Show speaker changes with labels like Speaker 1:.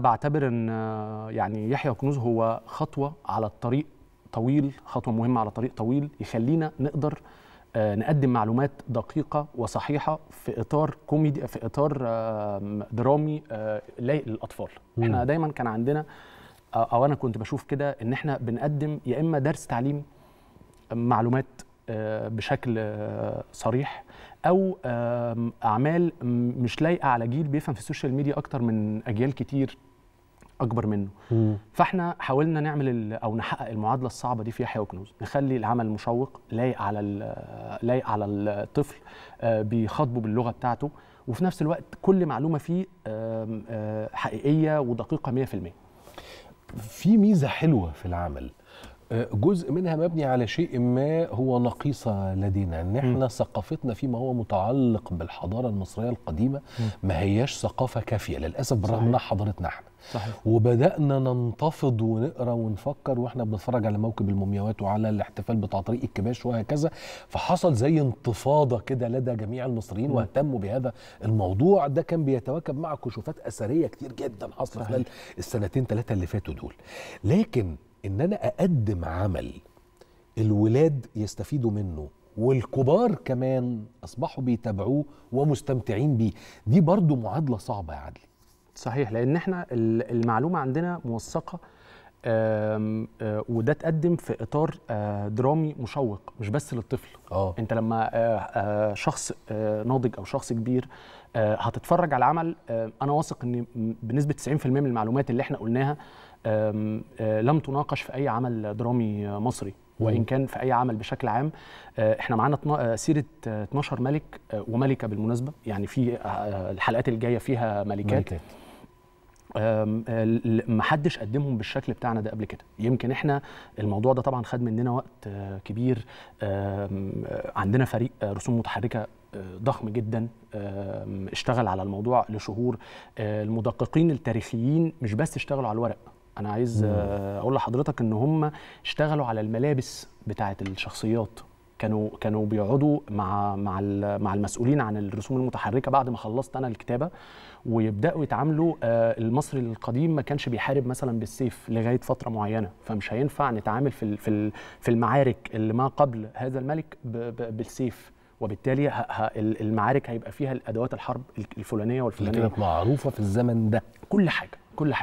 Speaker 1: بعتبر ان آه، يعني يحيى كنوز هو خطوه على الطريق طويل خطوه مهمه على طريق طويل يخلينا نقدر آه، نقدم معلومات دقيقه وصحيحه في اطار كوميدي في اطار آه، درامي لايق للاطفال مم. احنا دايما كان عندنا او انا كنت بشوف كده ان احنا بنقدم يا اما درس تعليم معلومات آه، بشكل آه، صريح او اعمال مش لايقه على جيل بيفهم في السوشيال ميديا اكتر من اجيال كتير اكبر منه مم. فاحنا حاولنا نعمل او نحقق المعادله الصعبه دي في يحيى وكنوز نخلي العمل مشوق لايق على آه، لايق على الطفل بيخاطبه باللغه بتاعته وفي نفس الوقت كل معلومه فيه حقيقيه
Speaker 2: ودقيقه 100% في ميزه حلوه في العمل جزء منها مبني على شيء ما هو نقيصة لدينا ان احنا م. ثقافتنا فيما هو متعلق بالحضارة المصرية القديمة م. ما هياش ثقافة كافية للأسف بالرغم من حضارتنا احنا صحيح. وبدأنا ننتفض ونقرا ونفكر واحنا بنتفرج على موكب المومياوات وعلى الاحتفال بتاع طريق الكباش وهكذا فحصل زي انتفاضة كده لدى جميع المصريين م. واهتموا بهذا الموضوع ده كان بيتواكب مع كشوفات أثرية كتير جدا حصلت خلال السنتين ثلاثة اللي فاتوا دول لكن ان انا اقدم عمل الولاد يستفيدوا منه والكبار كمان اصبحوا بيتابعوه ومستمتعين بيه دي برضو معادله صعبه يا عدلي صحيح لان احنا
Speaker 1: المعلومه عندنا موثقه آه، وده اتقدم في اطار آه، درامي مشوق مش بس للطفل أوه. انت لما آه، شخص ناضج او شخص كبير هتتفرج على عمل انا واثق ان بنسبه 90% من المعلومات اللي احنا قلناها لم تناقش في اي عمل درامي مصري وان كان في اي عمل بشكل عام احنا معانا سيره 12 ملك وملكه بالمناسبه يعني في الحلقات الجايه فيها ملكات, ملكات. محدش قدمهم بالشكل بتاعنا ده قبل كده يمكن احنا الموضوع ده طبعا خد مننا وقت آه، كبير آه، عندنا فريق آه، رسوم متحركه ضخم جدا اشتغل على الموضوع لشهور المدققين التاريخيين مش بس اشتغلوا على الورق انا عايز اقول لحضرتك ان هم اشتغلوا على الملابس بتاعه الشخصيات كانوا كانوا بيقعدوا مع مع مع المسؤولين عن الرسوم المتحركه بعد ما خلصت انا الكتابه ويبداوا يتعاملوا آه، المصري القديم ما كانش بيحارب مثلا بالسيف لغايه فتره معينه فمش هينفع نتعامل في في في المعارك اللي ما قبل هذا الملك بالسيف وبالتالي المعارك هيبقى فيها الادوات الحرب الفلانيه والفلانيه اللي كانت معروفه
Speaker 2: في الزمن ده كل
Speaker 1: حاجه كل حاجه